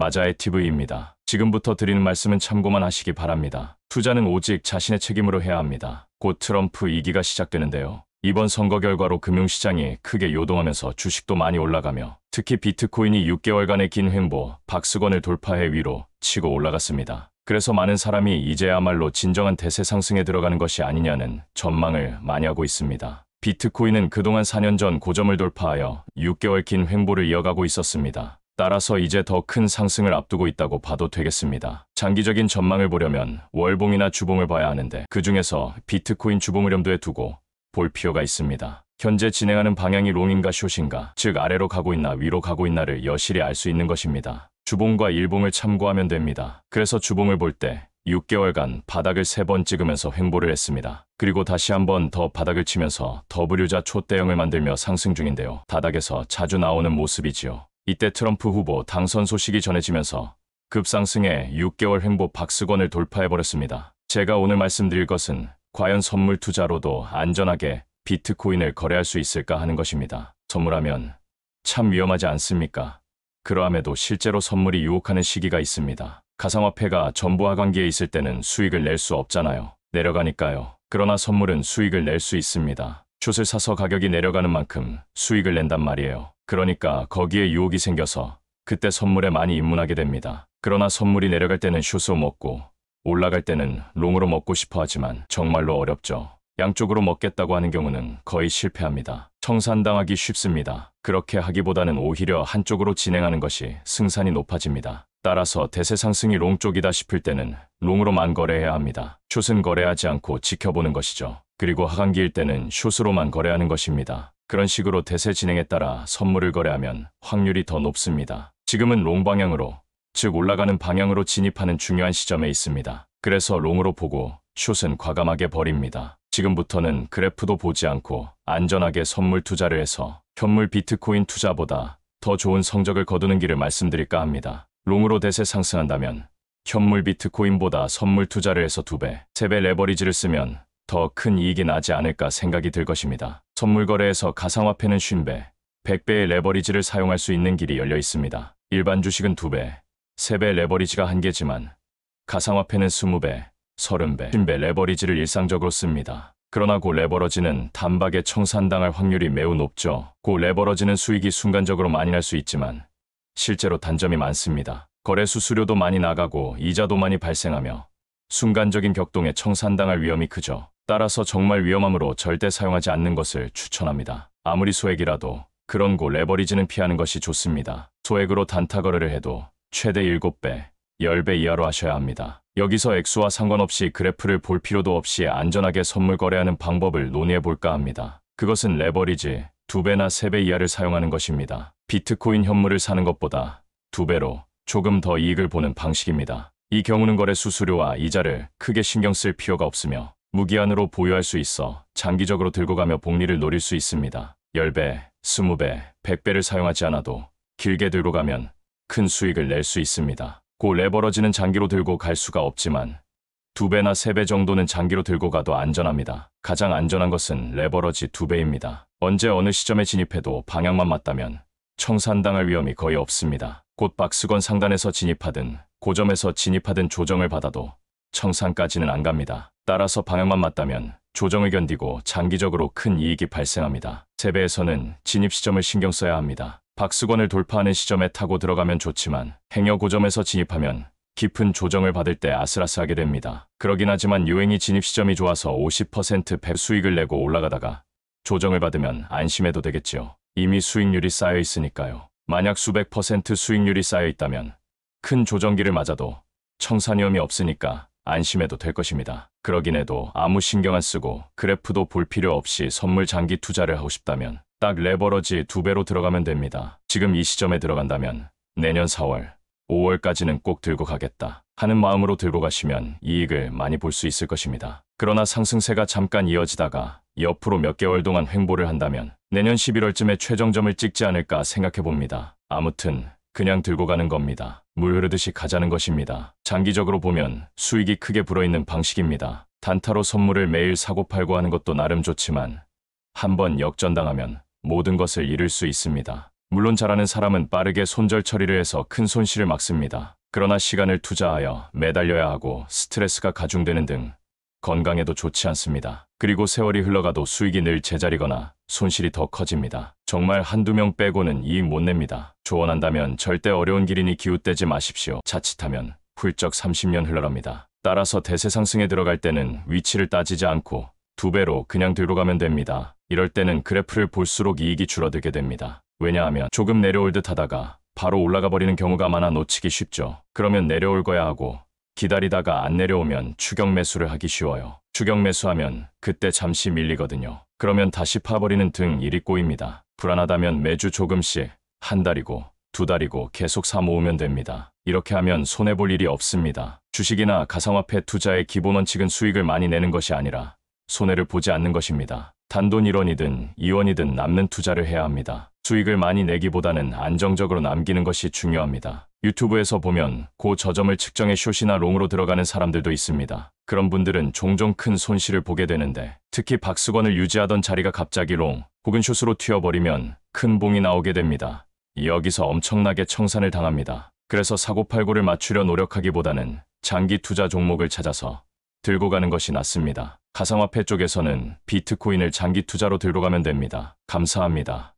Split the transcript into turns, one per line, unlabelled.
마자의 TV입니다. 지금부터 드리는 말씀은 참고만 하시기 바랍니다. 투자는 오직 자신의 책임으로 해야 합니다. 곧 트럼프 2기가 시작되는데요. 이번 선거 결과로 금융시장이 크게 요동하면서 주식도 많이 올라가며 특히 비트코인이 6개월간의 긴 횡보, 박스권을 돌파해 위로 치고 올라갔습니다. 그래서 많은 사람이 이제야말로 진정한 대세 상승에 들어가는 것이 아니냐는 전망을 많이 하고 있습니다. 비트코인은 그동안 4년 전 고점을 돌파하여 6개월 긴 횡보를 이어가고 있었습니다. 따라서 이제 더 큰 상승을 앞두고 있다고 봐도 되겠습니다. 장기적인 전망을 보려면 월봉이나 주봉을 봐야 하는데 그 중에서 비트코인 주봉을 염두에 두고 볼 필요가 있습니다. 현재 진행하는 방향이 롱인가 숏인가, 즉 아래로 가고 있나 위로 가고 있나를 여실히 알 수 있는 것입니다. 주봉과 일봉을 참고하면 됩니다. 그래서 주봉을 볼 때 6개월간 바닥을 3번 찍으면서 횡보를 했습니다. 그리고 다시 한번 더 바닥을 치면서 더블유자 초대형을 만들며 상승 중인데요. 바닥에서 자주 나오는 모습이지요. 이때 트럼프 후보 당선 소식이 전해지면서 급상승해 6개월 행보 박스권을 돌파해버렸습니다. 제가 오늘 말씀드릴 것은 과연 선물 투자로도 안전하게 비트코인을 거래할 수 있을까 하는 것입니다. 선물하면 참 위험하지 않습니까? 그러함에도 실제로 선물이 유혹하는 시기가 있습니다. 가상화폐가 전부와 관계에 있을 때는 수익을 낼 수 없잖아요. 내려가니까요. 그러나 선물은 수익을 낼 수 있습니다. 숏을 사서 가격이 내려가는 만큼 수익을 낸단 말이에요. 그러니까 거기에 유혹이 생겨서 그때 선물에 많이 입문하게 됩니다. 그러나 선물이 내려갈 때는 숏으로 먹고 올라갈 때는 롱으로 먹고 싶어 하지만 정말로 어렵죠. 양쪽으로 먹겠다고 하는 경우는 거의 실패합니다. 청산당하기 쉽습니다. 그렇게 하기보다는 오히려 한쪽으로 진행하는 것이 승산이 높아집니다. 따라서 대세 상승이 롱 쪽이다 싶을 때는 롱으로만 거래해야 합니다. 숏은 거래하지 않고 지켜보는 것이죠. 그리고 하강기일 때는 숏으로만 거래하는 것입니다. 그런 식으로 대세 진행에 따라 선물을 거래하면 확률이 더 높습니다. 지금은 롱 방향으로, 즉 올라가는 방향으로 진입하는 중요한 시점에 있습니다. 그래서 롱으로 보고 숏은 과감하게 버립니다. 지금부터는 그래프도 보지 않고 안전하게 선물 투자를 해서 현물 비트코인 투자보다 더 좋은 성적을 거두는 길을 말씀드릴까 합니다. 롱으로 대세 상승한다면 현물 비트코인보다 선물 투자를 해서 2배, 3배 레버리지를 쓰면 더큰 이익이 나지 않을까 생각이 들 것입니다. 선물 거래에서 가상화폐는 50배, 100배의 레버리지를 사용할 수 있는 길이 열려 있습니다. 일반 주식은 2배, 3배 레버리지가 한계지만 가상화폐는 20배, 30배, 50배 레버리지를 일상적으로 씁니다. 그러나 고 레버러지는 단박에 청산당할 확률이 매우 높죠. 고 레버러지는 수익이 순간적으로 많이 날 수 있지만 실제로 단점이 많습니다. 거래 수수료도 많이 나가고 이자도 많이 발생하며 순간적인 격동에 청산당할 위험이 크죠. 따라서 정말 위험하므로 절대 사용하지 않는 것을 추천합니다. 아무리 소액이라도 그런 곳 레버리지는 피하는 것이 좋습니다. 소액으로 단타 거래를 해도 최대 7배, 10배 이하로 하셔야 합니다. 여기서 액수와 상관없이 그래프를 볼 필요도 없이 안전하게 선물 거래하는 방법을 논의해 볼까 합니다. 그것은 레버리지 2배나 3배 이하를 사용하는 것입니다. 비트코인 현물을 사는 것보다 2배로 조금 더 이익을 보는 방식입니다. 이 경우는 거래 수수료와 이자를 크게 신경 쓸 필요가 없으며 무기한으로 보유할 수 있어 장기적으로 들고 가며 복리를 노릴 수 있습니다. 10배, 20배, 100배를 사용하지 않아도 길게 들고 가면 큰 수익을 낼 수 있습니다. 고 레버러지는 장기로 들고 갈 수가 없지만 2배나 3배 정도는 장기로 들고 가도 안전합니다. 가장 안전한 것은 레버러지 2배입니다. 언제 어느 시점에 진입해도 방향만 맞다면 청산당할 위험이 거의 없습니다. 곧박스건 상단에서 진입하든 고점에서 진입하든 조정을 받아도 청산까지는 안 갑니다. 따라서 방향만 맞다면 조정을 견디고 장기적으로 큰 이익이 발생합니다. 세배에서는 진입 시점을 신경 써야 합니다. 박수건을 돌파하는 시점에 타고 들어가면 좋지만 행여 고점에서 진입하면 깊은 조정을 받을 때 아슬아슬하게 됩니다. 그러긴 하지만 유행이 진입 시점이 좋아서 50%배 수익을 내고 올라가다가 조정을 받으면 안심해도 되겠지요. 이미 수익률이 쌓여 있으니까요. 만약 수백 퍼센트 수익률이 쌓여 있다면 큰 조정기를 맞아도 청산위험이 없으니까 안심해도 될 것입니다. 그러긴 해도 아무 신경 안 쓰고 그래프도 볼 필요 없이 선물 장기 투자를 하고 싶다면 딱 레버러지 두 배로 들어가면 됩니다. 지금 이 시점에 들어간다면 내년 4월, 5월까지는 꼭 들고 가겠다 하는 마음으로 들고 가시면 이익을 많이 볼 수 있을 것입니다. 그러나 상승세가 잠깐 이어지다가 옆으로 몇 개월 동안 횡보를 한다면 내년 11월쯤에 최정점을 찍지 않을까 생각해 봅니다. 아무튼 그냥 들고 가는 겁니다. 물 흐르듯이 가자는 것입니다. 장기적으로 보면 수익이 크게 불어있는 방식입니다. 단타로 선물을 매일 사고 팔고 하는 것도 나름 좋지만 한번 역전당하면 모든 것을 잃을 수 있습니다. 물론 잘하는 사람은 빠르게 손절 처리를 해서 큰 손실을 막습니다. 그러나 시간을 투자하여 매달려야 하고 스트레스가 가중되는 등 건강에도 좋지 않습니다. 그리고 세월이 흘러가도 수익이 늘 제자리거나 손실이 더 커집니다. 정말 한두 명 빼고는 이익 못 냅니다. 조언한다면 절대 어려운 길이니 기웃대지 마십시오. 자칫하면 훌쩍 30년 흘러갑니다. 따라서 대세상승에 들어갈 때는 위치를 따지지 않고 두 배로 그냥 들고 가면 됩니다. 이럴 때는 그래프를 볼수록 이익이 줄어들게 됩니다. 왜냐하면 조금 내려올 듯 하다가 바로 올라가 버리는 경우가 많아 놓치기 쉽죠. 그러면 내려올 거야 하고 기다리다가 안 내려오면 추격 매수를 하기 쉬워요. 추격 매수하면 그때 잠시 밀리거든요. 그러면 다시 파버리는 등 일이 꼬입니다. 불안하다면 매주 조금씩 한 달이고 두 달이고 계속 사 모으면 됩니다. 이렇게 하면 손해볼 일이 없습니다. 주식이나 가상화폐 투자의 기본 원칙은 수익을 많이 내는 것이 아니라 손해를 보지 않는 것입니다. 단돈 1원이든 2원이든 남는 투자를 해야 합니다. 수익을 많이 내기보다는 안정적으로 남기는 것이 중요합니다. 유튜브에서 보면 고 저점을 측정해 숏이나 롱으로 들어가는 사람들도 있습니다. 그런 분들은 종종 큰 손실을 보게 되는데 특히 박수건을 유지하던 자리가 갑자기 롱 혹은 숏으로 튀어버리면 큰 봉이 나오게 됩니다. 여기서 엄청나게 청산을 당합니다. 그래서 사고팔고를 맞추려 노력하기보다는 장기 투자 종목을 찾아서 들고 가는 것이 낫습니다. 가상화폐 쪽에서는 비트코인을 장기 투자로 들고 가면 됩니다. 감사합니다.